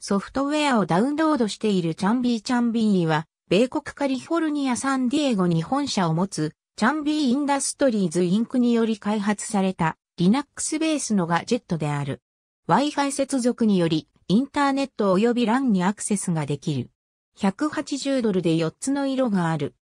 ソフトウェアをダウンロードしているチャンビーチャンビーは、米国カリフォルニアサンディエゴに本社を持つ、チャンビーインダストリーズインクにより開発された、Linux ベースのガジェットである。Wi-Fi 接続により、インターネット及び LAN にアクセスができる。180ドルで4つの色がある。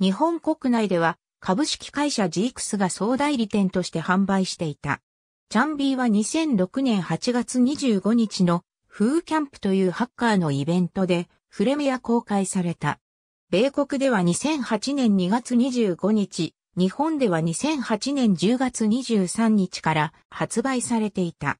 日本国内では、株式会社ジークスが総代理店として販売していた。チャンビーは2006年8月25日のフーキャンプというハッカーのイベントで、フレミア公開された。米国では2008年2月25日、日本では2008年10月23日から発売されていた。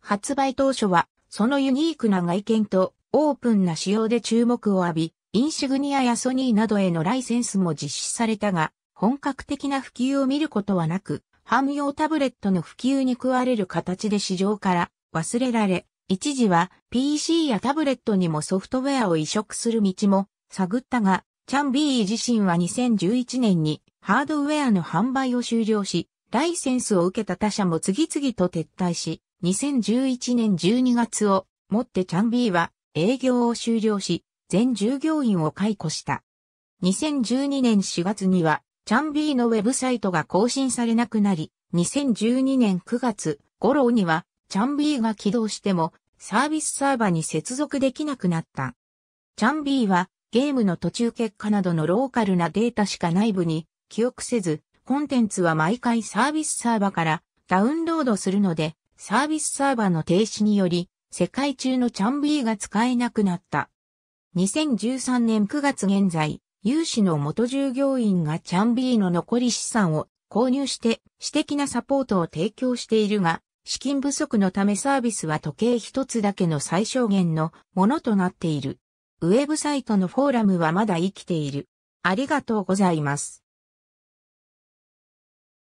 発売当初は、そのユニークな外見とオープンな仕様で注目を浴び、インシグニアやソニーなどへのライセンスも実施されたが、本格的な普及を見ることはなく、ハム用タブレットの普及に加われる形で市場から忘れられ、一時は PC やタブレットにもソフトウェアを移植する道も探ったが、チャンビー自身は2011年にハードウェアの販売を終了し、ライセンスを受けた他社も次々と撤退し、2011年12月をもってチャンビーは営業を終了し、全従業員を解雇した。2012年4月には、チャンビーのウェブサイトが更新されなくなり、2012年9月頃には、チャンビーが起動してもサービスサーバに接続できなくなった。チャンビーはゲームの途中結果などのローカルなデータしか内部に記憶せず、コンテンツは毎回サービスサーバからダウンロードするので、サービスサーバの停止により、世界中のチャンビーが使えなくなった。2013年9月現在、有志の元従業員がチャンビーの残り資産を購入して私的なサポートを提供しているが、資金不足のためサービスは時計一つだけの最小限のものとなっている。ウェブサイトのフォーラムはまだ生きている。ありがとうございます。